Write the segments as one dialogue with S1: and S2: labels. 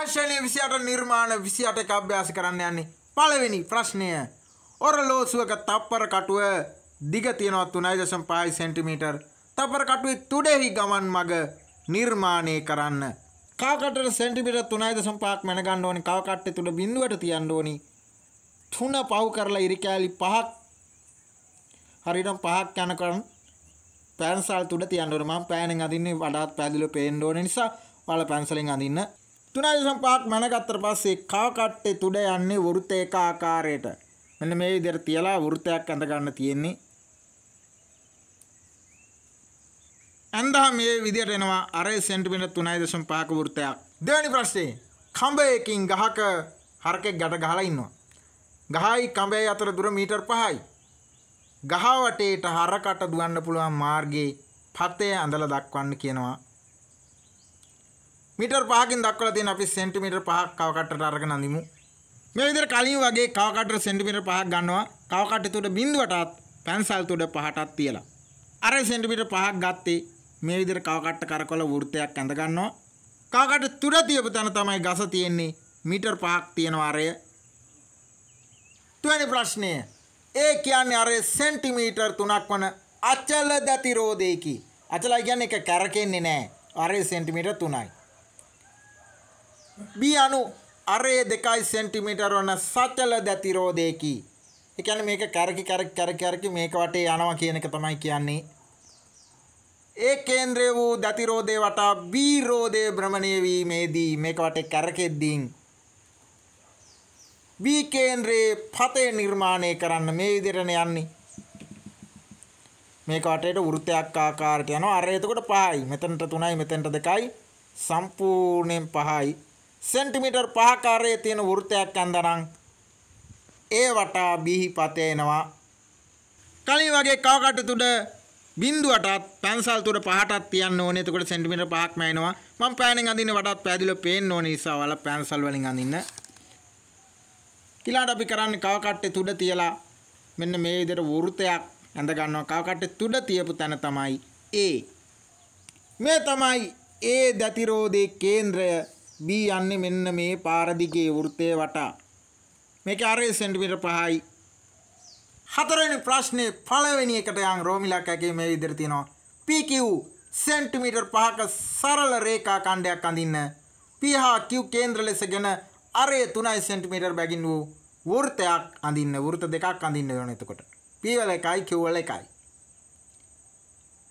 S1: ආශනය විසිට නිර්මාණ විසිට එක අභ්‍යාස කරන්න යන්නේ පළවෙනි ප්‍රශ්නය ඔර ලෝසුවක තප්පර කටුව දිග තියෙනවා තුනයි දශම් පායි සෙන්ටිමීටර් තපර කටුවේ තුඩෙහි ගමන් මග නිර්මාණය කරන්න කාකට සෙන්ටිමිට තුනයි දසම් පාක් මැනගන්න ඕනි කවකට්ටේ තුළ බිඳුවට තියන්න ඕනි තුන පව් කරලා ඉරිකෑලි පහක් හරිනම් පහක් යනකරන් පෑන්සල් තුඩ තියන්න ඕන මම පෑනෙන් අදින්නේ වඩාත් පැදිලි පේන්න ඕන නිසා වල පැන්සලෙන් අදින්න තුනයිසම් පාක් මැනගත්තර පස්සේ කාකට්ටේ තුඩ යන්නේ වෘත එක ආකාරයට. මෙන්න මේ විදිහට තියලා වෘතයක් ඇඳ ගන්න තියෙන්නේ. ඇඳහම මේ විදිහට එනවා අර සෙන්ටිමීටර් 3.5ක වෘතයක්. දෙවෙනි ප්‍රශ්නේ කඹයකින් ගහක හරකෙක් ගැට ගහලා ඉන්නවා. ගහයි කඹයයි අතර දුර මීටර් 5යි. ගහ වටේට හරකට දුවන්න පුළුවන් මාර්ගයේ පතේ ඇඳලා දක්වන්න කියනවා මිටර් පහකින් දක්වලා තියෙන අපි සෙන්ටිමීටර් පහක් කවකටට අරගෙන අඳිමු. මේ විදිහට කලින් වගේ කවකටට සෙන්ටිමීටර් පහක් ගන්නවා. කවකට තුඩ බිඳුවටත් පැන්සල් තුඩ පහටත් තියලා. අර සෙන්ටිමීටර් පහක් ගත්තේ මේ විදිහට කවකට කරකවල වෘත්තයක් ඇඳ ගන්නවා. කවකට තුඩ තියපු තැන තමයි ගස තියෙන්නේ. මීටර් පහක් තියෙනවා අරය. තුන්වෙනි ප්‍රශ්නය. ඒ කියන්නේ අර සෙන්ටිමීටර් තුනක් වන අචල දතිරෝධයකි. අචලයි කියන්නේ එක කරකෙන්නේ නැහැ. අර සෙන්ටිමීටර් තුනයි. B අණු අරය 2 cm වන සචල දතිරෝධයකි. ඒ කියන්නේ මේක කැරකි කැරකි කැරකි කැරකි මේක වටේ යනවා කියන එක තමයි කියන්නේ. ඒ කේන්ද්‍රය වූ දතිරෝධය වටා B රෝධය භ්‍රමණය වීමේදී මේක වටේ කැරකෙද්දී B කේන්ද්‍රයේ පතේ නිර්මාණය කරන්න මේ විදිහටනේ යන්නේ. මේක වටේට වෘත්තයක් ආකාරයට යනවා. අර එතකොට 5යි. මෙතනට 3යි, මෙතනට 2යි. සම්පූර්ණයෙන් 5යි. සෙන්ටිමීටර් 5ක ආරයේ තියෙන වෘත්තයක් ඇඳනම් ඒ වටා බිහිපත එනවා කලින් වගේ කවකට තුඩ බින්දුවටත් පැන්සල් තුඩ පහටත් තියන්න ඕනේ. එතකොට සෙන්ටිමීටර් 5ක්ම එනවා. මම පෑනෙන් අඳින්න වඩාත් පෑදිලා පේන්න ඕනේ නිසා ඔයාලා පැන්සල් වලින් අඳින්න. ඊළඟට අපි කරන්නේ කවකටේ තුඩ තියලා මෙන්න මේ විදිහට වෘතයක් ඇඳ ගන්නවා. කවකටේ තුඩ තියපු තැන තමයි A. මේ තමයි A දතිරෝධයේ කේන්ද්‍රය B යන්නේ මෙන්න මේ පාර දිගේ වෘත්තයේ වටා. මේකේ අරේ සෙන්ටිමීටර් 5යි. හතරවෙනි ප්‍රශ්නේ පළවෙනි එකට යන් රෝමිලා කකේ මේ විදිහට තියෙනවා. PQ සෙන්ටිමීටර් 5ක සරල රේඛා ඛණ්ඩයක් අඳින්න. P හා Q කේන්ද්‍ර ලෙසගෙන අරේ 3 සෙන්ටිමීටර් බැගින් වූ වෘත්තයක් අඳින්න. වෘත්ත දෙකක් අඳින්න ඕන එතකොට. P වල එකයි Q වල එකයි.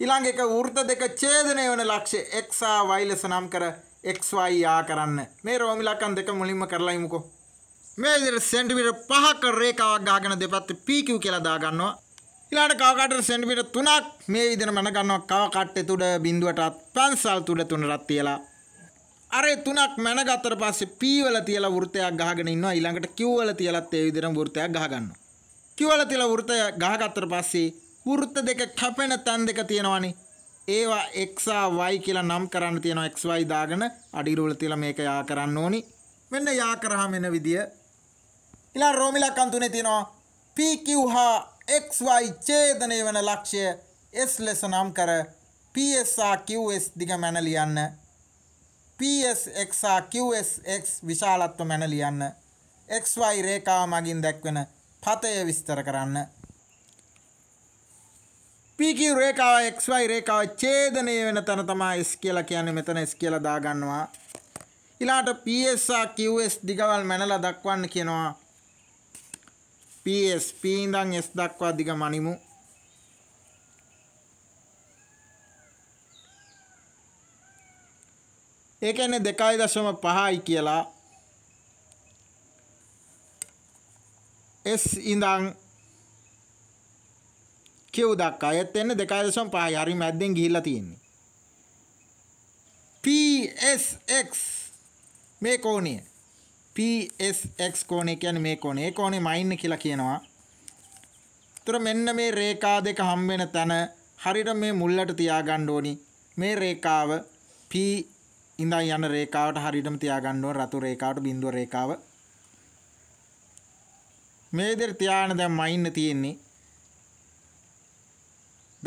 S1: ඊළඟ එක වෘත දෙක ඡේදනය වන ලක්ෂ්‍ය x ආ y ලෙස නම් කර xy ආ කරන්න. මේ රෝමි ලක්ෂණ දෙක මුලින්ම කරලා යමුකෝ. මේ විදිහට සෙන්ටිමීටර් 5ක රේඛාවක් ගාගෙන දෙපැත්තේ PQ කියලා දාගන්නවා. ඊළඟට කව කටට සෙන්ටිමීටර් 3ක් මේ විදිහට මන ගන්නවා කව කට්ටේ තුඩ බිඳුවටත් පන්සල් තුඩ තුනටත් තියලා. අර තුනක් මන ගත්තට පස්සේ P වල තියලා වෘතයක් ගහගෙන ඉන්නවා. ඊළඟට Q වල තියලත් ඒ විදිහටම වෘතයක් ගහගන්නවා. Q වල තියලා වෘතය ගහගත්තට පස්සේ වෘත්ත දෙක කැපෙන තැන් දෙක තියෙනවානේ. ඒවා x y කියලා නම් කරන්න තියෙනවා xy දාගෙන අඩිරු වල තියලා මේක යා කරන්න ඕනි. මෙන්න යා කරාම එන විදිය. ඊළඟ රෝමි ලක්කම් තුනේ තියෙනවා PQ හා XY ඡේදනය වෙන ලක්ෂය S ලෙස නම් කර PSR QS දිග මැන ලියන්න. PSXR QSX විශාලත්ව මැන ලියන්න. XY රේඛාව මගින් දැක්වෙන පතය විස්තර කරන්න. PQ රේඛාව XY රේඛාව ඡේදනය වෙන තැන තමයි S කියලා කියන්නේ මෙතන S කියලා දාගන්නවා ඊළාට PS සහ QS දිගවල් මැනලා දක්වන්න කියනවා PS P ඉඳන් S දක්වා දිග මනිමු ඒ කියන්නේ 2.5යි කියලා S ඉඳන් කිව් දක් අයත් එන්න දෙකාදසම් පහ හරි මැද්දෙන් ගිහිල්ලා තියෙන්නේ PSX මේ කෝණය PSX කෝණය කියන්නේ මේ කෝණය ඒ කෝණේ මයින්න කියලා කියනවා ඒතර මෙන්න මේ රේඛා දෙක හම් වෙන තැන හරියට මේ මුල්ලට තියාගන්න ඕනි මේ රේඛාව P ඉඳන් යන රේඛාවට හරියටම තියාගන්න ඕන රතු රේඛාවට බිඳුව රේඛාව මේ විදිහට තියාගෙන දැන් මයින්න තියෙන්නේ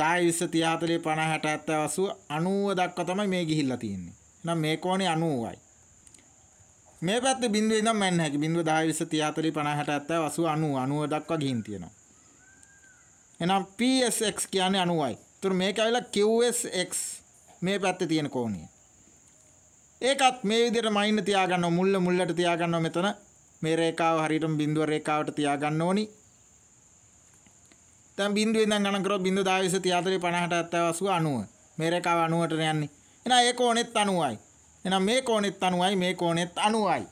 S1: දාය විස්ස තියාතලේ පණ හැට ඇත්ත වසු අනුව දක්ව තමයි මේ ගිහිල්ලා තියෙන්නේ නම් මේ කෝනේ අනුවයි මේ පැත්ත බින්දුව ඉඳන් මැන්න හැකි බින්දුව දාය විස්ස තියාතලේ පණ හැට ඇත්ත වසු අනුව අනුව දක්වා ගිහින් තියෙනවා එනම් PSX කියන්නේ අනුවයි තුර මේක ඇවිල්ලා QSX මේ පැත්තේ තියෙන කෝණය ඒකත් මේ විදිහට මයින්න තියාගන්න මුල්ල මුල්ලට තියාගන්න මෙතන මේ රේඛාව හරියටම බිඳුව රේඛාවට තියාගන්න ඕනි දැන් බිඳුවෙන් දැන් ගණන් කරොත් 0 10 20 30 40 50 70 80 90 මේ රේඛාව 90ට යන්නේ එහෙනම් ඒ කෝණෙත් 90යි එහෙනම් මේ කෝණෙත් 90යි මේ කෝණෙත් 90යි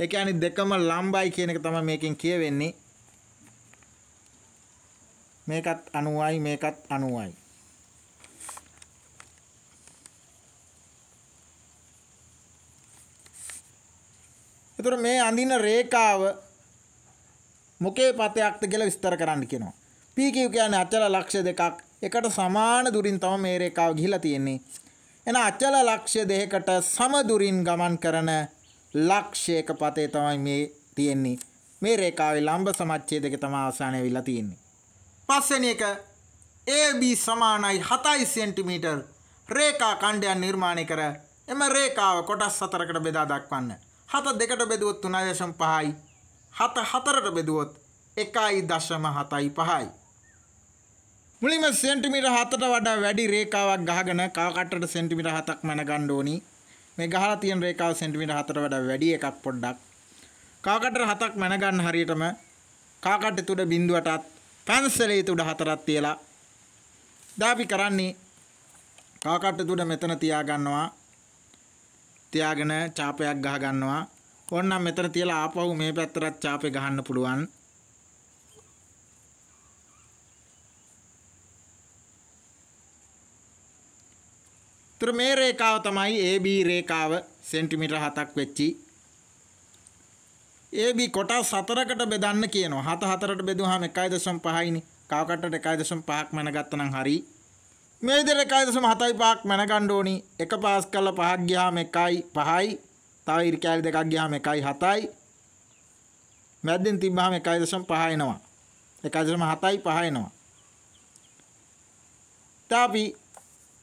S1: ඒ කියන්නේ දෙකම ලම්බයි කියන එක තමයි මේකෙන් කියවෙන්නේ මේකත් 90යි මේකත් 90යි එතකොට මේ අඳින රේඛාව මොකේ පතයක්ද කියලා විස්තර කරන්න කියනවා P කියව කියන්නේ අචල ලක්ෂ්‍ය දෙකක් එකට සමාන දුරින් තමයි මේ රේඛාව ගිහිලා තියෙන්නේ. එන අචල ලක්ෂ්‍ය දෙකකට සම දුරින් ගමන් කරන ලක්ෂ්‍යයක පතේ තමයි මේ තියෙන්නේ. මේ රේඛාවේ ලම්බ සමච්ඡේදක තමයි අවසානය වෙලා තියෙන්නේ. පස්වෙනි එක AB සමානයි 7 cm රේඛා ඛණ්ඩයන් නිර්මාණය කර එම රේඛාව කොටස් හතරකට බෙදා දක්වන්න. හත දෙකට බෙදුවොත් 3.5යි. හත හතරට බෙදුවොත් 1.75යි. මුලින්ම සෙන්ටිමීටර් 7ට වඩා වැඩි රේඛාවක් ගහගෙන කවකටට සෙන්ටිමීටර් 7ක් මැන ගන්න ඕනි. මේ ගහලා තියෙන රේඛාව සෙන්ටිමීටර් 7ට වඩා වැඩි එකක් පොඩ්ඩක්. කවකටට 7ක් මැන ගන්න හරියටම කවකට තුඩ බිඳුවටත් පැන්සලේ තුඩ 4ක් තියලා දාපි කරන්නේ කවකට තුඩ මෙතන තියා ගන්නවා. තියාගෙන චාපයක් ගහ ගන්නවා. ඕන්නම් මෙතන තියලා ආපහු මේ පැත්තට චාපේ ගහන්න පුළුවන්. තුර මේ රේකාව තමයි AB රේකාව සෙන්ටිමීටර් 7ක් වෙච්චි AB කොටස් හතරකට බෙදන්න කියනවා. හත හතරට බෙදුවාම 1.5යිනේ. කාවකටට 1.5ක් මැන ගත්තනම් හරි. මේ විදිහට 1.75ක් මැන ගන්න ඕනි. එක පාස් කරලා පහක් ගියාම 1යි 5යි. තව ඉරි කැලි දෙකක් ගියාම 1යි 7යි. මැද්දෙන් තිබ්බාම 1.5 එනවා. 1.7යි 5 එනවා. තාපි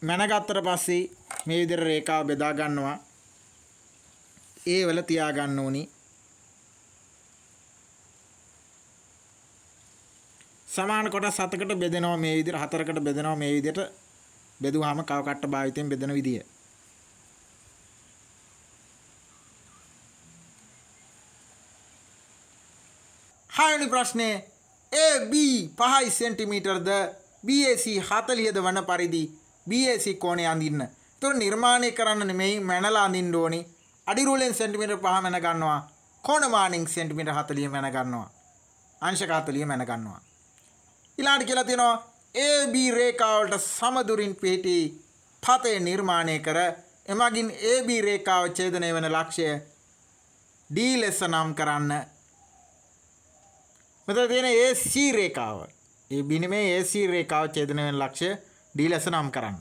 S1: මැනගත්තට පස්සේ මේ විදිහට රේඛාව බෙදා ගන්නවා. ඒ වල තියා ගන්න ඕනි. සමාන කොටස් හතකට බෙදෙනවා මේ විදිහට හතරකට බෙදෙනවා මේ විදිහට බෙදුවාම කව කට්ට භාවිතයෙන් බෙදෙන විදිය. හයනි ප්‍රශ්නය AB 5 සෙන්ටිමීටර්ද BAC 40ද වන පරිදි බAC කෝණය අඳින්න. එතකොට නිර්මාණය කරන්න නෙමෙයි මැනලා අඳින්න ඕනි. අඩි රූලෙන් සෙන්ටිමීටර් 5 මැන ගන්නවා. කෝණ මානින් සෙන්ටිමීටර් 40 මැන ගන්නවා. අංශක 40 මැන ගන්නවා. ඊළඟට කියලා තියෙනවා AB රේඛාවලට සමදුරින් පිහිටි පතේ නිර්මාණය කර එමගින් AB රේඛාව ඡේදනය වන ලක්ෂය D ලෙස නම් කරන්න. මෙතන තියෙන AC රේඛාව. ඒ B නෙමෙයි AC රේඛාව ඡේදනය වන ලක්ෂය D ලෙස නම් කරන්න.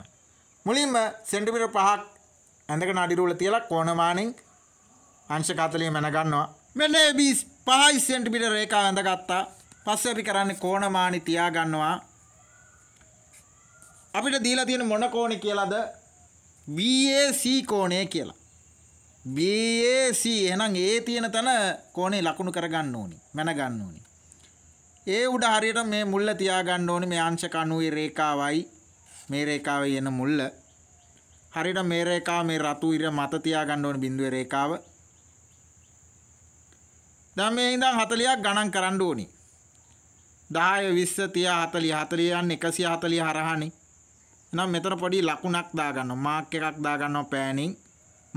S1: මුලින්ම සෙන්ටිමීටර් 5ක් ඇඳගෙන අඩි රූල තියලා කෝණමානෙන් අංශ 40 මැන ගන්නවා. මෙන්න AB 5 සෙන්ටිමීටර් රේඛාව ඇඳගත්තා. පස්සේ අපි කරන්නේ කෝණමානි තියා ගන්නවා. අපිට දීලා තියෙන මොන කෝණේ කියලාද? BAC කෝණය කියලා. BAC එහෙනම් A තියෙන තැන කෝණේ ලකුණු කරගන්න ඕනි. මැන ගන්න ඕනි. ඒ උඩ හරියට මේ මුල්ල තියා ගන්න ඕනි මේ අංශක 90 රේඛාවයි මේ රේකාවේ එන මුල්ල හරිට මේ රේකාව මේ රතු ඉර මත තියාගන්න ඕන බිඳුවේ රේකාව දැන් මේ ඉඳන් 40ක් ගණන් කරන්න ඕනි 10 20 30 40 40 යන 140 හරහානේ එහෙනම් මෙතන පොඩි ලකුණක් දාගන්නවා මාක් එකක් දාගන්නවා පෑනින්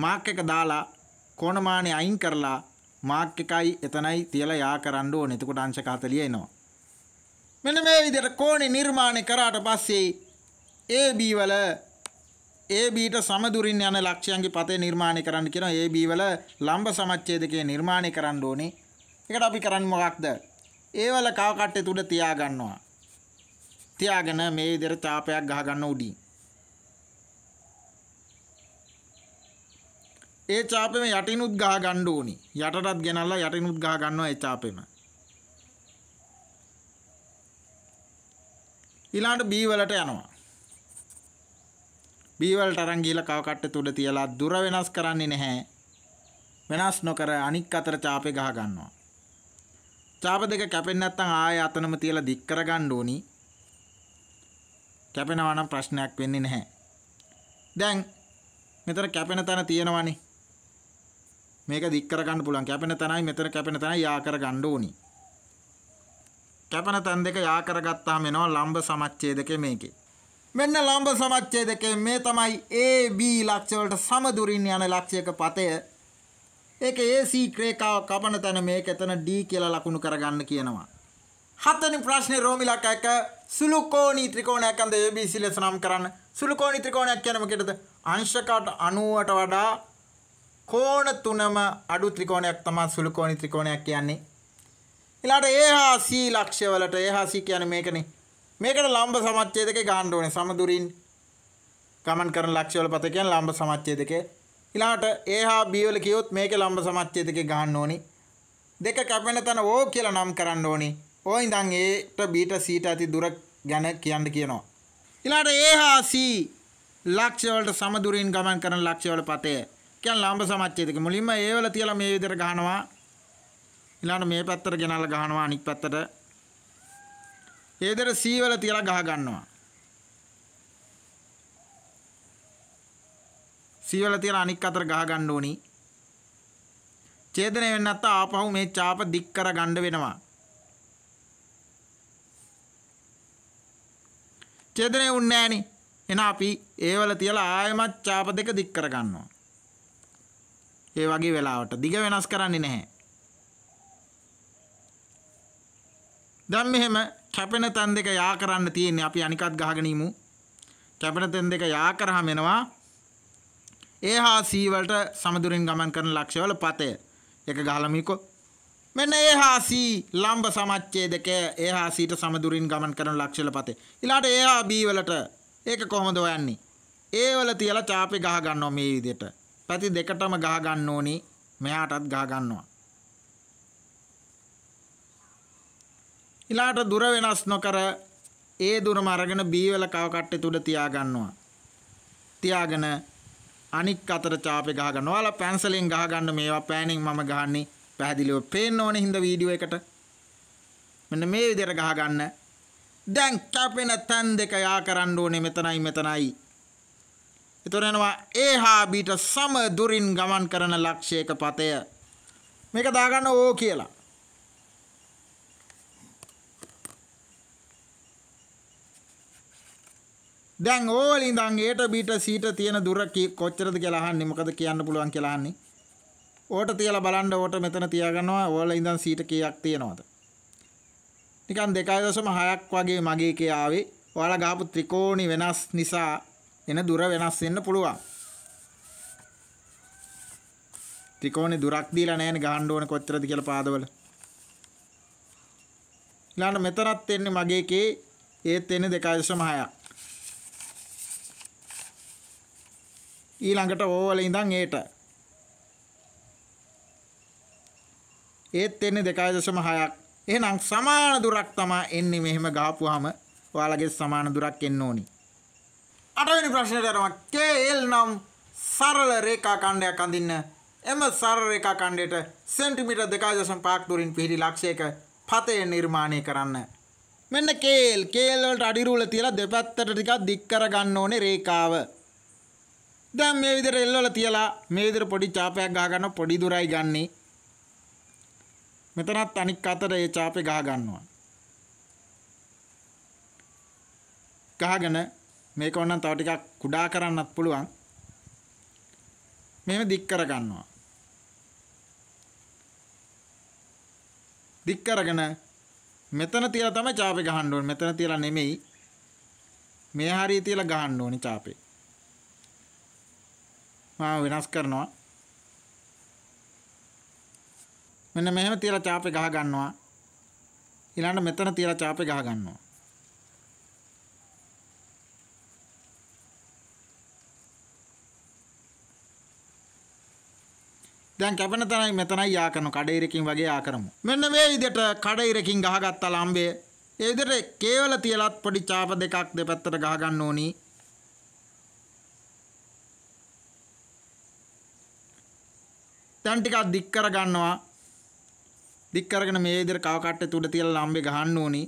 S1: මාක් එක දාලා කෝණමානේ අයින් කරලා මාක් එකයි එතනයි තියලා යා කරන්න ඕනේ එතකොට අංශක 40 එනවා මෙන්න මේ විදිහට කෝණේ නිර්මාණය කරාට පස්සේ AB වල ABට සමදුරින් යන ලක්ෂයන්ගේ පතේ නිර්මාණය කරන්න කියනවා AB වල ලම්බ සමච්ඡේදකයේ නිර්මාණය කරන්න ඕනේ. ඒකට අපි කරන්නේ මොකක්ද? ඒ වල කව කට්ටේ තුඩ තියා ගන්නවා. තියාගෙන මේ විදිහට තාපයක් ගහ ගන්න උඩින්. ඒ චාපෙම යටිනුත් ගහ ගන්න ඕනි. යටටත් ගෙනල්ලා යටිනුත් ගහ ගන්නවා ඒ චාපෙම. ඊළඟට B වලට යනවා. බීවලට අරන් ගිහලා කව කට්ට තුඩ තියලා දුර වෙනස් කරන්නේ නැහැ. වෙනස් නොකර අනික් අතර චාපේ ගහ ගන්නවා. චාප දෙක කැපෙන්නේ නැත්නම් ආයෙ අතනම තියලා දික් කරගන්න ඕනි. කැපෙනවා නම් ප්‍රශ්නයක් වෙන්නේ නැහැ. දැන් මෙතන කැපෙන තැන තියෙනවනේ. මේක දික් කරගන්න පුළුවන්. කැපෙන තැනයි මෙතන කැපෙන තැනයි යා කරගන්න ඕනි. කැපෙන තැන් දෙක යා කරගත්තාම එනවා ලම්බ සමච්ඡේදකේ මේකේ. මෙන්න ලම්භ සමච්ඡේදකයේ මේ තමයි AB ලක්ෂ්‍යවලට සමදුරින් යන ලක්ෂ්‍යයක පතය. ඒක AC ක්‍රේකාව කපන තැන මේක එතන D කියලා ලකුණු කරගන්න කියනවා. හතනි ප්‍රශ්නේ රෝමි ලක්ෂයක සුළු කෝණී ත්‍රිකෝණයක් අඳ ABC ලෙස නම් කරන්න. සුළු කෝණී ත්‍රිකෝණයක් කියන්නේ මොකේද? අංශකට 90ට වඩා කෝණ තුනම අඩු ත්‍රිකෝණයක් තමයි සුළු කෝණී ත්‍රිකෝණයක් කියන්නේ. ඊළාට A හා C ලක්ෂ්‍යවලට A හා C කියන්නේ මේකනේ. මේකට ලම්බ සමච්ඡේදකේ ගන්න ඕනේ සමදුරින් ගමන් කරන ලක්ෂ්‍යවල පත කියන්නේ ලම්බ සමච්ඡේදකේ ඊළඟට A හා B වල කියොත් මේකේ ලම්බ සමච්ඡේදකේ ගන්න ඕනේ දෙක කැපෙන තැන O කියලා නම් කරන්න ඕනේ ඕ ඉඳන් ඒට බීට සීට ඇති දුර ගැන කියන්න කියනවා. ඉලාට ඒ හා සී ලක්ෂවලට සමදුරින් ගමන් කරන ලක්ෂවල පතය කියන් ලාම්ඹ සමච්චේදක මුලින්ම ඒවල තියලා මේ විදිහට ගහනවා ඊළඟ මේ පැත්තට ගෙනල්ලා ගහනවා අනිත් පැත්තට ඒ දර සීවල තියලා ගහ ගන්නවා. සීවල තියලා අනික් අතට ගහ ගන්න ඕනි. ඡේදනය වෙන්නේ නැත්නම් ආපහු මේ චාප දික් කර ගන්න වෙනවා. ඡේදනය වුන්නේ නැහනේ. එහෙනම් අපි ඒවල තියලා ආයෙමත් චාප දෙක දික් කර ගන්නවා. ඒ වගේ වෙලාවට දිග වෙනස් කරන්නේ නැහැ. දැන් මෙහෙම කැපෙන තැන් දෙක යා කරන්න තියෙන්නේ අපි අනිකත් ගහගෙන ඉමු. කැපෙන තැන් දෙක යා කරාම එනවා ඒ හා C වලට සමදුරින් ගමන් කරන ලක්ෂ්‍යවල පතය. ඒක ගහලා මේකෝ. මෙන්න ඒ හා C ලම්බ සමච්ඡේදක ඒ හා C ට සමදුරින් ගමන් කරන ලක්ෂ්‍යවල පතය. ඊළාට ඒ හා B වලට ඒක කොහොමද හොයන්නේ? ඒ වල තියලා චාපේ ගහ ගන්නවා මේ විදිහට. පැති දෙකටම ගහ ගන්න ඕනි. මෙහාටත් ගහ ගන්නවා. ඉලාට දුර වෙනස් නොකර ඒ දුරම අරගෙන බීවල කව කට්ටේ තුඩ තියාගන්නවා. තියාගෙන අනික් අතර චාපේ ගහ ගන්න. ඔයාලා පැන්සලෙන් ගහ ගන්න මේවා පෑනින් මම ගහන්නේ පැහැදිලිව පේන්න ඕනේ හින්දා වීඩියෝ එකට. මෙන්න මේ විදිහට ගහ ගන්න. දැන් කැපෙන තන් දෙක යා කරන්න ඕනේ මෙතනයි මෙතනයි. එතකොට යනවා ඒහා බීට සම දුරින් ගමන් කරන ලක්ෂයක පතය. මේක දාගන්න ඕ කියලා. දැන් ඕවල ඉඳන් ඒට බීට සීට තියෙන දුර කොච්චරද කියලා අහන්නේ මොකද කියන්න පුළුවන් කියලා අහන්නේ ඕට තියලා බලන්න ඕට මෙතන තියාගන්නවා ඕවල ඉඳන් සීට කීයක් තියෙනවද නිකන් 2.6ක් වගේ මගේ එකේ ආවේ ඔයාලා ගහපු ත්‍රිකෝණි වෙනස් නිසා එන දුර වෙනස් වෙන්න පුළුවන් ත්‍රිකෝණි දුරක් දීලා නැහැනේ ගහන්න ඕනේ කොච්චරද කියලා පාදවල ඊළඟ මෙතනත් එන්නේ මගේ එකේ ඒත් එන්නේ 2.6ක් ඊළඟට O වල ඉඳන් A ට. ඒත් එන්නේ 2.6ක්. එහෙනම් සමාන දුරක් තමයි එන්නේ මෙහෙම ගහපුවාම ඔයාලගේ සමාන දුරක් එන්න ඕනි. අටවෙනි ප්‍රශ්නයට යනවා KL නම් සරල රේඛා ඛණ්ඩයක් අඳින්න. එම සරල රේඛා ඛණ්ඩයට සෙන්ටිමීටර් 2.5ක් දුරින් පිහිටි ලක්ෂයක පතය නිර්මාණය කරන්න. මෙන්න KL KL වලට අඩිරුවල තියලා දෙපැත්තට ටිකක් දික් කරගන්න ඕනේ රේඛාව. දැන් මේ විදිහට එල්ලවල තියලා මේ විදිහට පොඩි චාපයක් ගහ ගන්න පොඩි දුරයි ගන්නෙ. මෙතනත් අනික් අතට ඒ චාපේ ගහ ගන්නවා. ගහගෙන මේක ඕනනම් තව ටිකක් කුඩා කරන්නත් පුළුවන්. මෙහෙම දික් කර ගන්නවා. දික් කරගෙන මෙතන තියලා තමයි චාපේ ගහන්න ඕනේ. මෙතන තියලා නෙමෙයි. මේ හරිය තියලා ගහන්න ඕනේ චාපේ. මම වෙනස් කරනවා මෙන්න මෙහෙම තියලා චාපේ ගහ ගන්නවා ඊළඟට මෙතන තියලා චාපේ ගහ ගන්නවා දැන් කැපෙන තැනයි මෙතනයි යා කරන කඩේරකින් වගේ යා කරමු. මෙන්න මේ විදිහට කඩේරකින් ගහගත්ත ලම්බය. ඒ විදිහට කේවල තියලත් පොඩි චාප දෙකක් දෙපැත්තට ගහ ගන්න ඕනි. දැන් ටිකක් දික් කරගන්නවා දික් කරගෙන මේ විදිහට කව කට්ටේ තුඩ තියලා ලාම්බේ ගහන්න ඕනි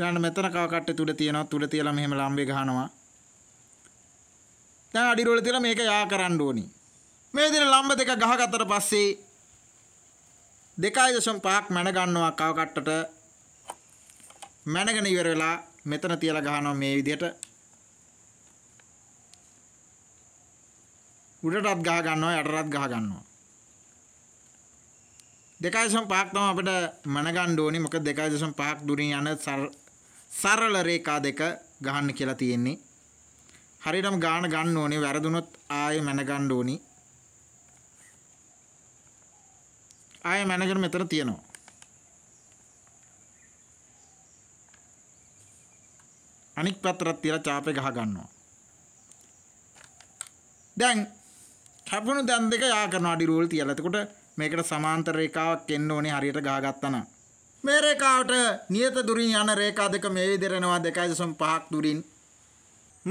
S1: ඊළඟ මෙතන කව කට්ටේ තුඩ තියනවා තුඩ තියලා මෙහෙම ලාම්බේ ගහනවා දැන් අඩි රෝල තියලා මේක යා කරන්න ඕනි මේ විදිහට ලාම්බ දෙක ගහගත්තට පස්සේ 2.5ක් මැන ගන්නවා කව කට්ටට මැනගෙන ඉවර වෙලා මෙතන තියලා ගහනවා මේ විදිහට උඩටත් ගහ ගන්නවා යටටත් ගහ ගන්නවා දෙකයි සම පහක් තම අපට මනගණ්ඩ ඕනි මොක දෙකයි දශම් පහක් දුරින් යන සරල රේකා දෙක ගහන්න කියලා තියෙන්නේ හරිටම ගාන ගන්න ඕනේ වැරදුනොත් ආය මැනගණ්ඩ ඕනි ආය මැනගෙන මෙතර තියෙනවා අනික් පැත්තට තියලා චාපේ ගහ ගන්නවා. දැන් කැපුණු දැන් දෙක යා කරනවා අඩි රූල් තියලා. එතකොට මේකට සමාන්තර රේඛාවක් එන්න ඕනේ හරියට ගහගත්තා නම්. මේ රේඛාවට නියත දුරින් යන රේඛා දෙක මේ විදිහට එනවා 2.5ක් දුරින්.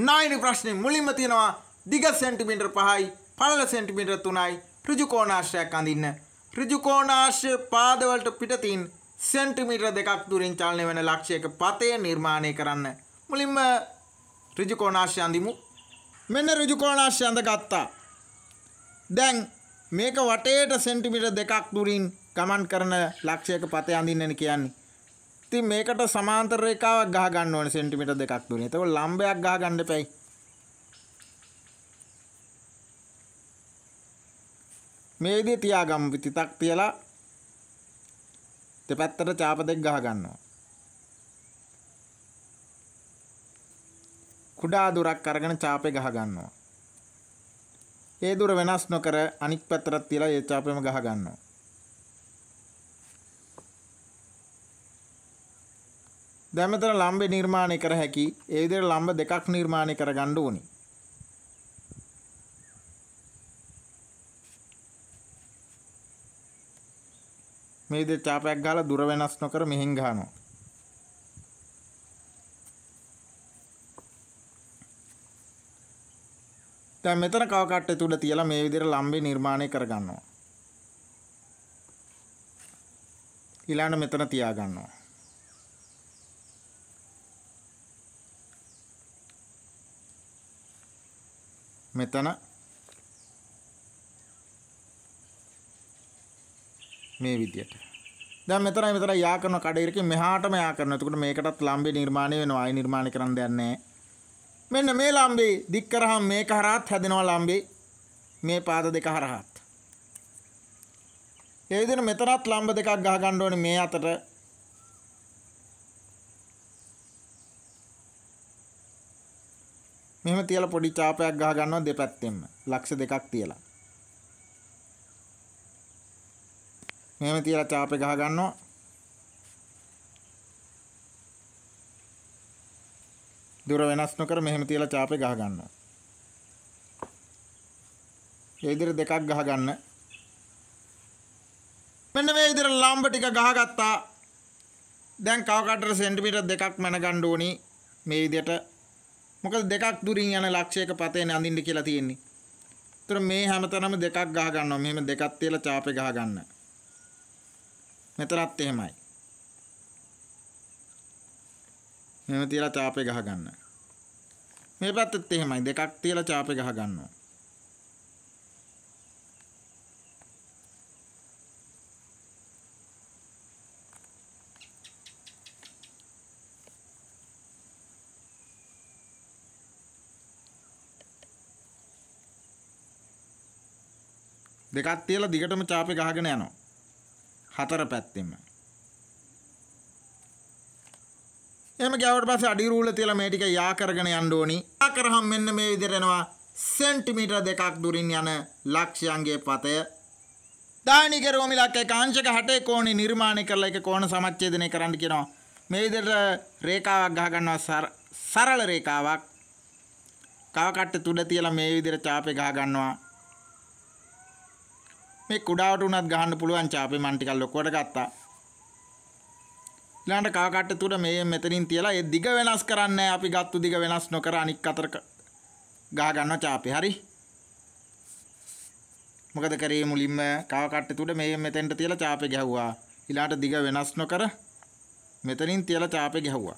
S1: නයිනි ප්‍රශ්නේ මුලින්ම තියෙනවා දිග සෙන්ටිමීටර් 5යි පළල සෙන්ටිමීටර් 3යි ඍජු කෝණාශ්‍රයක් අඳින්න. ඍජු කෝණාශ්‍රය පාදවලට පිටතින් සෙන්ටිමීටර් දෙකක් දුරින් චලනය වෙන ලක්ෂයක පතේ නිර්මාණය කරන්න. මුලින්ම ඍජුකෝණාශ්‍රය අඳිමු. මෙන්න ඍජුකෝණාශ්‍රය අඳ ගත්තා. දැන් මේක වටේට සෙන්ටිමීටර් දෙකක් දුරින් ගමන් කරන ලක්ෂයක පතේ අඳින්නනේ කියන්නේ. ඉතින් මේකට සමාන්තර රේඛාවක් ගහ ගන්න ඕනේ සෙන්ටිමීටර් දෙකක් දුරින්. ඒක ලම්බයක් ගහ ගන්න එපැයි. මේ විදිහේ තියාගමු පිටිතක් තියලා දෙපැත්තට චාප දෙක ගහ ගන්නවා. කුඩා දුරක් අරගෙන චාපේ ගහ ගන්නවා. ඒ දුර වෙනස් නොකර අනිත් පැත්තට තියලා ඒ චාපේම ගහ ගන්නවා. දැන් මෙතන ලම්බේ නිර්මාණය කර හැකි ඒ විදිහට ලම්බ දෙකක් නිර්මාණය කර ගන්න ඕනි. මේ විදිහට චාපයක් ගහලා දුර වෙනස් නොකර මෙහෙන් ගහනවා. දැන් මෙතන කව කට්ටය තුඩ තියලා මේ විදිහට ලම්බේ නිර්මාණය කරගන්නවා. ඊළඟ මෙතන තියා ගන්නවා. මෙතන මේ විදියට. දැන් මෙතනයි මෙතන යා කරන කඩේරකින් මෙහාටම යා කරනවා. එතකොට මේකටත් ලම්බේ නිර්මාණය වෙනවා. ආය නිර්මාණය කරන්න දෙයක් නැහැ. මෙන්න මේ ලම්බේ දික් කරාම මේක හරහාත් හැදෙනවා ලම්බේ මේ පාද දෙක හරහාත්. ඒ විදිහට මෙතනත් ලම්බ දෙකක් ගහ ගන්න ඕනේ මේ අතට. මෙහෙම තියලා පොඩි චාපයක් ගහ ගන්නවා දෙපැත්තෙම. ලක්ෂ දෙකක් තියලා. මෙහෙම තියලා චාපේ ගහ ගන්නවා. දුර වෙනස් නොකර මෙහෙම තියලා චාපේ ගහ ගන්නවා. ඒ විදිහට දෙකක් ගහ ගන්න. මෙන්න මේ විදිහට ලම්බ ටික ගහගත්තා. දැන් කවකටර සෙන්ටිමීටර් දෙකක් මැන ගන්න ඕනි මේ විදිහට. මොකද දෙකක් දුරින් යන ලක්ෂයක පතේන අඳින්න කියලා තියෙන්නේ. ඒතර මේ හැමතැනම දෙකක් ගහ ගන්නවා. මෙහෙම දෙකක් තියලා චාපේ ගහ ගන්න. මෙතනත් එහෙමයි. මෙහෙම තියලා චාපේ ගහ ගන්න. මේ පැත්තත් එහෙමයි දෙකක් තියලා චාපේ ගහ ගන්නවා. දෙකක් තියලා දිගටම චාපේ ගහගෙන යනවා. හතර පැත්තෙම. එහෙම ගෑවට පස්සේ අඩි රූල තියලා මේ ටික යා කරගෙන යන්න ඕනි. යා කරහම් මෙන්න මේ විදිහට එනවා සෙන්ටිමීටර් දෙකක් දුරින් යන ලක්ෂ්‍යංගයේ පතය. දායනික රෝම ඉලක්කයක අංශක 60 කෝණේ නිර්මාණය කරලා ඒක කෝණ සමච්ඡේදනය කරන්න කියනවා. මේ විදිහට රේඛාවක් ගහ ගන්නවා සරල රේඛාවක්. කවකට්ට තුඩ තියලා මේ විදිහට චාපේ ගහ ගන්නවා. මේ කුඩාවට උනත් ගහන්න පුළුවන් චාපේ මන් ටිකක් ලොකුවට ගත්තා. ඊළඟට කාකට තුර මේ මෙතනින් තියලා ඒ දිග වෙනස් කරන්නේ අපි ගත්තු දිග වෙනස් නොකර අනික් අතර ගහ ගන්නවා චාපේ හරි මොකද කරේ මුලින්ම කාකට තුර මේ මෙතෙන්ට තියලා චාපේ ගැහුවා ඊළාට දිග වෙනස් නොකර මෙතනින් තියලා චාපේ ගැහුවා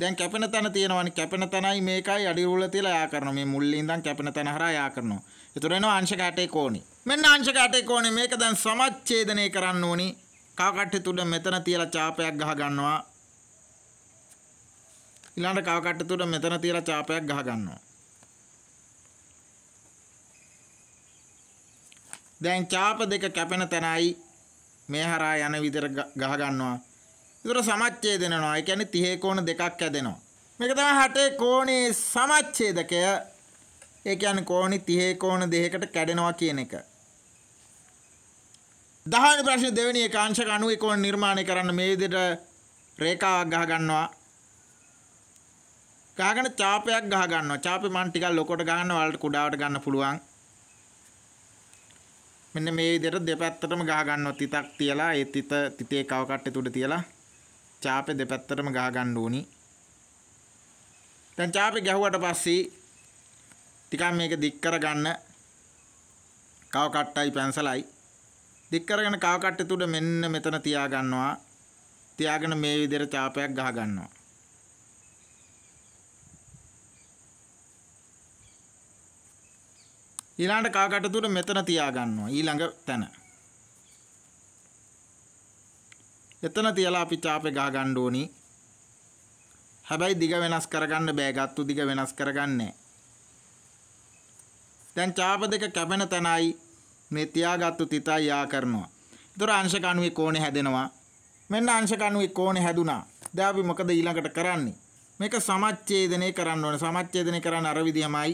S1: දැන් කැපෙන තන තියෙනවනේ කැපෙන තනයි මේකයි අඩි රූල තියලා යා කරනවා මේ මුල්ලින් ඉඳන් කැපෙන තන හරහා යා කරනවා ඒතර වෙනවා අංශ කැටේ කෝණි මෙන්න අංශ කැටේ කෝණි මේක දැන් සමච්ඡේදනය කරන්න ඕනේ තව කට්ටිය තුඩ මෙතන තියලා චාපයක් ගහ ගන්නවා ඊළඟට තව කට්ටිය තුඩ මෙතන තියලා චාපයක් ගහ ගන්නවා දැන් චාප දෙක කැපෙන තැනයි මේ හරහා යන විදිහට ගහ ගන්නවා ඊට සමච්ඡේදනනවා ඒ කියන්නේ 30 කෝණ දෙකක් ඇදෙනවා මේක තමයි හටේ කෝණේ සමච්ඡේදකය ඒ කියන්නේ කෝණි 30 කෝණ දෙකකට කැඩෙනවා කියන එක දහන ප්‍රශ්න දෙවැනි කාංශක අණු එකොන් නිර්මාණය කරන්න මේ විදිහට රේඛාවක් ගහ ගන්නවා. ගහගෙන චාපයක් ගහ ගන්නවා. චාපේ මන් ටිකක් ලොකෝට ගහන්න ඔයාලට කුඩාවට ගන්න පුළුවන්. මෙන්න මේ විදිහට දෙපැත්තටම ගහ ගන්නවා තිතක් තියලා ඒ තිත තිතේ කව කට්ටේ තුඩ තියලා චාපේ දෙපැත්තටම ගහ ගන්න ඕනි. දැන් චාපේ ගැහුවට පස්සේ ටිකක් මේක දික් කරගන්න කව කට්ටයි පැන්සලයි දික් කරගෙන කාකට්ටේ තුඩ මෙන්න මෙතන තියා ගන්නවා. තියාගෙන මේ විදිහට චාපයක් ගහ ගන්නවා. ඊළඟට කාකට තුර මෙතන තියා ගන්නවා ඊළඟ තැන. එතන තියලා අපි චාපේ ගහ ගන්න ඕනි. හැබැයි දිග වෙනස් කරගන්න බෑ. ගත්තු දිග වෙනස් කරගන්නේ. දැන් චාප දෙක කැපෙන තැනයි මේ තියාගත්තු තිතයි යා කරනවා. ඒතර අංශක 91 කෝණේ හැදෙනවා. මෙන්න අංශක 91 කෝණේ හැදුනා. දැන් අපි මොකද ඊළඟට කරන්නේ? මේක සමච්ඡේදනය කරන්න ඕනේ. සමච්ඡේදනය කරන්න අර විදිහමයි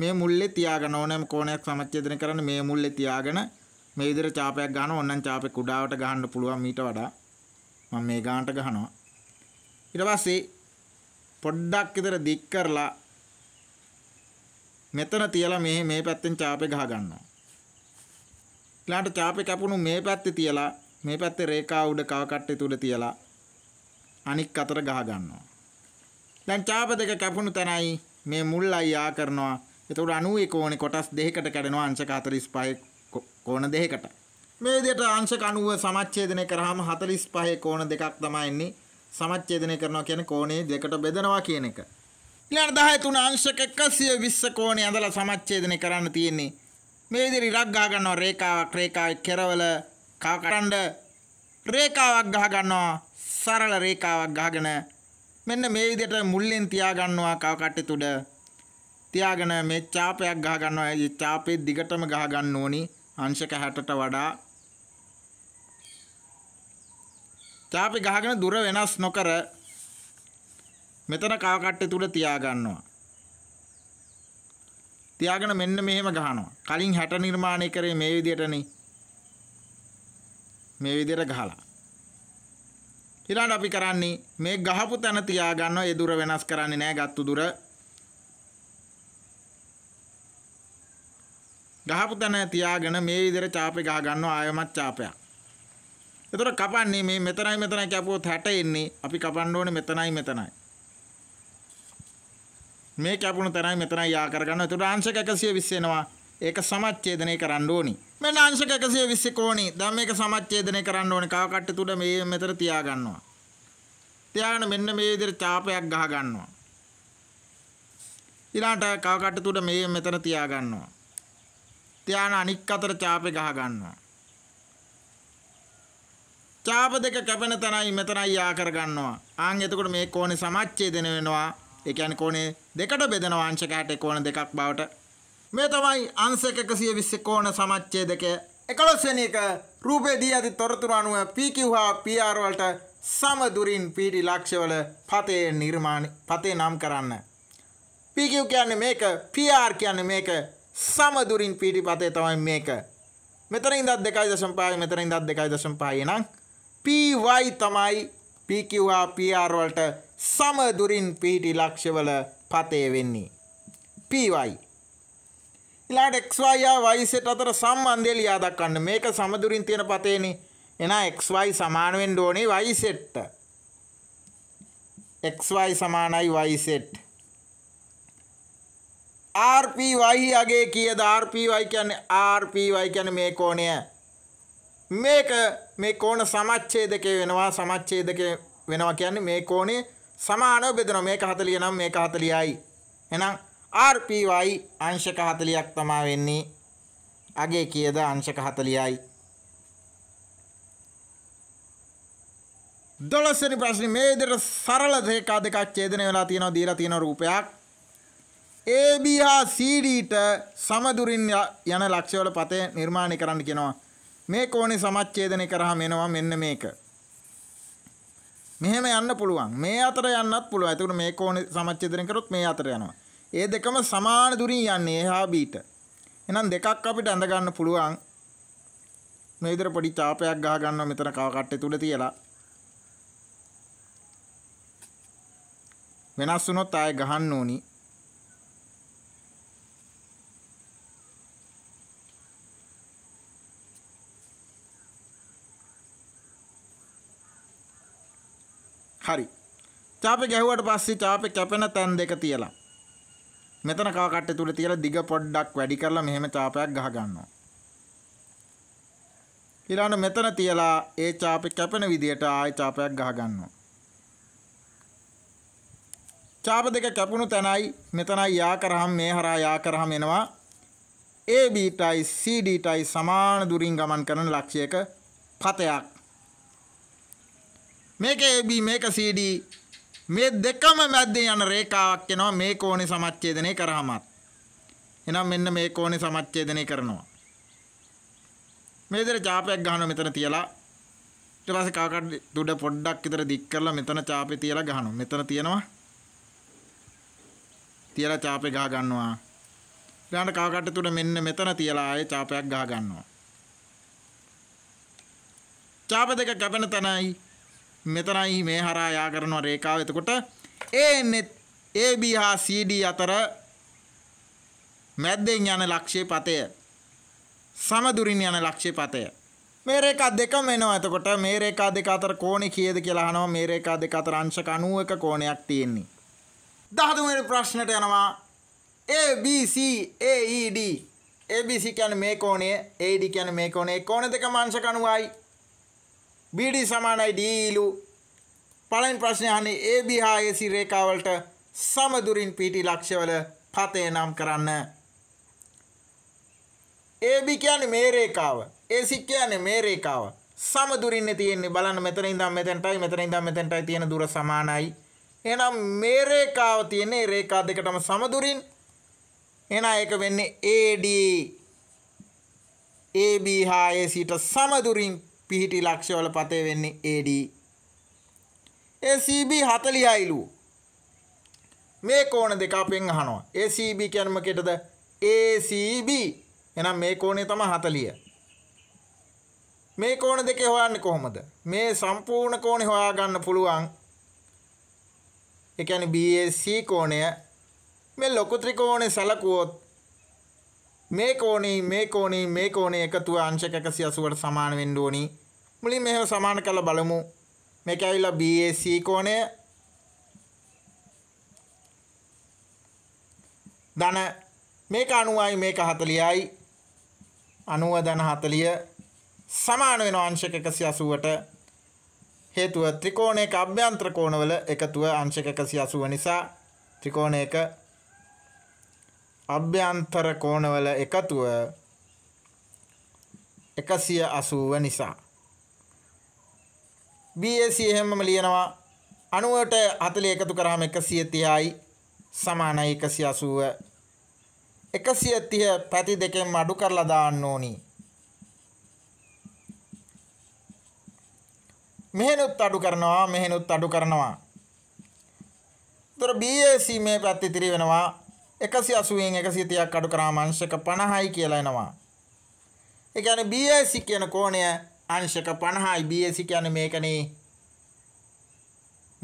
S1: මේ මුල්ලේ තියාගෙන ඕනෑම කෝණයක් සමච්ඡේදනය කරන්න මේ මුල්ලේ තියාගෙන මේ විදිහට චාපයක් ගන්න ඕනනම් චාපේ කුඩාවට ගහන්න පුළුවන් මීට වඩා. මම මේ ගානට ගහනවා. ඊට පස්සේ පොඩ්ඩක් විතර දික් කරලා මෙතන තියලා මේ මේ පැත්තෙන් චාපේ ගහ ගන්නවා. ඊළාට චාපේ කැපුණු මේ පැත්තේ තියලා මේ පැත්තේ රේඛාව උඩ කව කට්ටේ තුල තියලා අනික් අතර ගහ ගන්නවා. දැන් චාප දෙක කැපුණු තැනයි මේ මුල් අය ආ කරනවා. එතකොට 91 කෝණේ කොටස් දෙකකට කැඩෙනවා අංශක 45 කෝණ දෙකකට. මේ විදිහට අංශක 90 සමච්ඡේදනය කරාම 45 කෝණ දෙකක් තමයි එන්නේ. සමච්ඡේදනය කරනවා කියන්නේ කෝණේ දෙකට බෙදනවා කියන එක. ඊළඟ 10 තුන අංශක 120 කෝණේ ඇඳලා සමච්ඡේදනය කරන්න තියෙන්නේ. මේ විදිහට ඉරක් ගහ ගන්නවා රේඛාවක් රේඛාවේ කෙරවල කකටඬ රේඛාවක් ගහ ගන්නවා සරල රේඛාවක් ගහගෙන මෙන්න මේ විදිහට මුල්ලෙන් තියා ගන්නවා කව කටේ තුඩ තියාගෙන මේ චාපයක් ගහ ගන්නවා ඒ චාපේ දිගටම ගහ ගන්න ඕනි අංශක 60ට වඩා චාපේ ගහගෙන දුර වෙනස් නොකර මෙතන කව කට්ටේ තුල තියා ගන්නවා තියාගෙන මෙන්න මෙහෙම ගහනවා. කලින් 60 නිර්මාණය කරේ මේ විදියටනේ. මේ විදියට ගහලා. ඊළඟ අපි කරන්නේ මේ ගහපු තැන තියාගන්නවා ඒ දුර වෙනස් කරන්නේ නැහැ ගත්තු දුර. ගහපු තැන තියාගෙන මේ විදියට චාපේ ගහ ගන්නවා ආයමත් චාපයක්. එතකොට කපන්නේ මේ මෙතනයි මෙතනයි කියපුවොත් 60 එන්නේ. අපි කපන්න ඕනේ මෙතනයි මෙතනයි. මේ කැපුණු තරයි මෙතන යා කරගන්න තුට අංශක එකසිය විස්සෙනවා ඒක සමච්චේදනය කරන්න ඕනි මෙ අංශක එකසිය විස්සෙ කෝනි දම් මේක සමච්චේදනය කරන්න ඕනි කාවකට්ට තුට මේ මෙතර තියාගන්නවා තියාගෙන මෙන්න මේ විදිහට චාපයක් ගහගන්නවා ඊළාට කාවකට්ට තුට මේ මෙතන තියාගන්නවා තියාන අනික් අතට චාපේ ගහගන්නවා චාප දෙක කැපෙන තැනයි මෙතනයි යා කරගන්නවා ආන් එතකොට මේ කෝණේ සමච්ඡේදන වෙනවා ඒ කියන්නේ කෝණේ දෙකට බෙදෙන අංශක 60 කෝණ දෙකක් බවට මේ තමයි අංශක 120 කෝණ සමච්ඡේදකය 11 වෙනි එක රූපේදී ඇති තොරතුරු අනුව PQ හා PR වලට සම දුරින් පීටි ලක්ෂවල පතේ නිර්මාණ පතේ නම් කරන්න PQ කියන්නේ මේක PR කියන්නේ මේක සම දුරින් පීටි පතේ තමයි මේක මෙතන ඉඳන් 2.5 මෙතන ඉඳන් 2.5 එනම් PY තමයි PQ හා PR වලට සමදුරින් පිහිටි ලක්ෂවල පතය වෙන්නේ. පීවයි. ඉලාට එක්වායා වයිසට අතර සම්බන්ධය ලියා දක්කන්න මේක සමදුරින් තියෙන පතේනේ එන එක්වයි සමානුවෙන් ඩෝනේ වයිසෙට්ට එක්වයි සමානයි වයිසෙට් ආර්පවයි අගේ කියද ආර්පවයි කියන්න ආර්පවයි කියන මේ කෝණය මේක මේ කෝණ සමච්චේ දෙකේ වෙනවා සමච්චේ දෙක වෙනවා කියන්නේ මේ කෝණේ සමානව බෙදෙනවා මේක 40 නම් මේක 40යි. එහෙනම් RPY අංශක 40ක් තමයි වෙන්නේ. අගේ කීයද අංශක 40යි. 12 වෙනි ප්‍රශ්නේ මේ විදිහට සරල දෙක දෙකක් ඡේදනය වෙලා තියෙනවා දීලා තියෙන රූපයක්. AB හා CDට සමදුරින් යන ලක්ෂ්‍යවල පතේ නිර්මාණය කරන්න කියනවා. මේ කෝණේ සමච්ඡේදනය කරාම එනවා මෙන්න මේක. මෙහෙම යන්න පුළුවන්. මේ අතර යන්නත් පුළුවන්. එතකොට මේ කෝණේ සමච්ඡේදනය කරොත් මේ අතර යනවා. ඒ දෙකම සමාන දුරින් යන්නේ එහා බීට. එහෙනම් දෙකක් අපිට ඇඳ ගන්න පුළුවන්. මේ විතර පොඩි තාපයක් ගහ ගන්නවා මෙතන කව කට්ටේ තුල තියලා. වෙනස් වුණොත් ආයෙ ගහන්න ඕනි. හරි චාප ගැහුවට පස්සේ චාප කැපෙන තැන් දෙක තියලා මෙතන කාකට්ට තුල තියලා දිග පොඩ්ඩක් වැඩි කරලා මෙහෙම චාපයක් ගහ ගන්නවා ඊළඟ මෙතන තියලා ඒ චාප කැපෙන විදියට ආයෙ චාපයක් ගහ ගන්නවා චාප දෙක කැපුණු තැනයි මෙතනයි යා කරාම මේ හරහා යා කරාම එනවා AB ටයි CD ටයි සමාන දුරින් ගමන් කරන ලක්ෂයක පතයක් මේක AB මේක CD මේ දෙකම මැද්දේ යන රේඛාවක් එනවා මේ කෝණේ සමච්ඡේදනය කරාමත්. එහෙනම් මෙන්න මේ කෝණේ සමච්ඡේදනය කරනවා. මේ විදිහට චාපයක් ගහනවා මෙතන තියලා ඊට පස්සේ කාකට දුඩ පොඩ්ඩක් විතර දික් කරලා මෙතන චාපේ තියලා ගහනවා. මෙතන තියනවා. තියලා චාපේ ගහ ගන්නවා. ඊළඟට කාකට තුන මෙන්න මෙතන තියලා ආයේ චාපයක් ගහ ගන්නවා. චාප දෙක කැපෙන තැනයි මෙතනයි මේ හරහා යා කරනවා රේඛාව. එතකොට A නෙත් AB හා CD අතර මැද්දෙන් යන ලක්ෂ්‍ය පතය සමදුරින් යන ලක්ෂ්‍ය පතය මේ රේඛා දෙකම එනවා. එතකොට මේ රේඛා දෙක අතර කෝණේ කීයද කියලා අහනවා. මේ රේඛා දෙක අතර අංශක 91 කෝණයක් තියෙන්නේ. 13 වෙනි ප්‍රශ්නට යනවා. ABC AED ABC කියන්නේ මේ කෝණය AED කියන්නේ මේ කෝණය කෝණ දෙක අංශක 90යි BD සමානයි DE පළවෙනි ප්‍රශ්නේ අහන්නේ AB හා AC රේඛාවලට සමදුරින් PT ලක්ෂ්‍යවල පතේ නම් කරන්න. AB කියන්නේ මේ රේඛාව. AC කියන්නේ මේ රේඛාව. සමදුරින්නේ තියෙන්නේ බලන්න මෙතන ඉඳන් මෙතෙන්ටයි මෙතන ඉඳන් මෙතෙන්ටයි තියෙන දුර සමානයි. එහෙනම් මේ රේඛාව තියෙන්නේ රේඛා දෙකටම සමදුරින්. එහෙනම් ඒක වෙන්නේ AD AB හා ACට සමදුරින් පිහිටි ලක්ෂවල පතේ වෙන්නේ AD. ACB 40යිලු. මේ කෝණ දෙක අපෙන් අහනවා. ACB කියන්නේ මොකේද? ACB. එහෙනම් මේ කෝණය තමයි 40. මේ කෝණ දෙකේ හොයන්නේ කොහොමද? මේ සම්පූර්ණ කෝණේ හොයාගන්න පුළුවන්. ඒ කියන්නේ BAC කෝණය මේ ලොකු ත්‍රිකෝණේ සලකුවොත් මේ කෝණේ මේ කෝණේ මේ කෝණේ එකතුව අංශක 180ට සමාන වෙන්න ඕනි. මුලින් මෙහෙම සමාන කරලා බලමු. මේක ඇවිල්ලා BAC කෝණය ධන මේක 90යි මේක 40යි 90 ධන 40 සමාන වෙන අංශක 180ට හේතුව ත්‍රිකෝණයක අභ්‍යන්තර කෝණවල එකතුව අංශක 180 නිසා ත්‍රිකෝණයක අභ්‍යන්තර කෝණවල එකතුව 180 නිසා BAC එහෙමම ලියනවා 90ට 40 එකතු කරාම 130යි සමානයි 180 130 පැති දෙකෙන් අඩු කරලා දාන්න ඕනි මෙහෙනුත් අඩු කරනවා මෙහෙනුත් අඩු කරනවා තොර BAC මේ පැත්ත ඉතිරි වෙනවා 180න් 130ක් අඩු කරාම අංශක 50යි කියලා එනවා. ඒ කියන්නේ BAC කියන කෝණය අංශක 50යි BAC කියන්නේ මේකනේ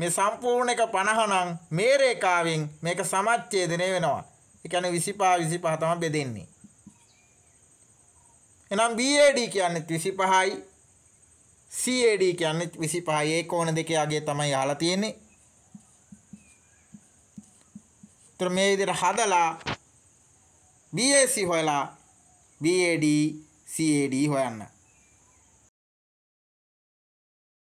S1: මේ සම්පූර්ණ එක 50 නම් මේ රේඛාවෙන් මේක සමච්ඡේදනය වෙනවා ඒ කියන්නේ 25 25 තමයි බෙදෙන්නේ එහෙනම් BAD කියන්නේ 25යි CAD කියන්නේ 25 ඒ කෝණ දෙකේ යගේ තමයි අහලා තියෙන්නේ ඒතර මේ විදිහට හදලා BAC හොයලා BAD CAD හොයන්න